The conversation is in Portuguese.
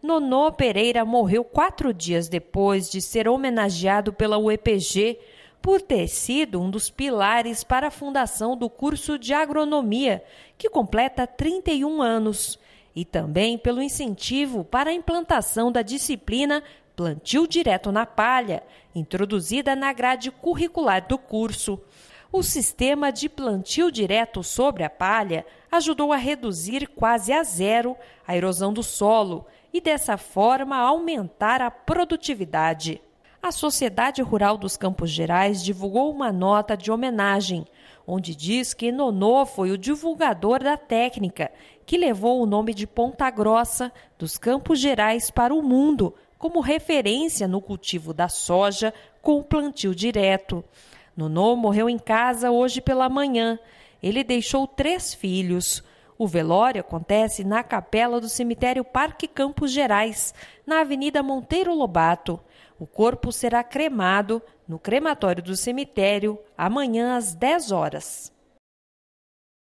Nonô Pereira morreu quatro dias depois de ser homenageado pela UEPG por ter sido um dos pilares para a fundação do curso de agronomia, que completa 31 anos, e também pelo incentivo para a implantação da disciplina Plantio Direto na Palha, introduzida na grade curricular do curso o sistema de plantio direto sobre a palha ajudou a reduzir quase a zero a erosão do solo e, dessa forma, aumentar a produtividade. A Sociedade Rural dos Campos Gerais divulgou uma nota de homenagem, onde diz que Nonô foi o divulgador da técnica, que levou o nome de Ponta Grossa dos Campos Gerais para o mundo, como referência no cultivo da soja com o plantio direto. Nonô morreu em casa hoje pela manhã. Ele deixou três filhos. O velório acontece na capela do cemitério Parque Campos Gerais, na Avenida Monteiro Lobato. O corpo será cremado no crematório do cemitério amanhã às 10 horas.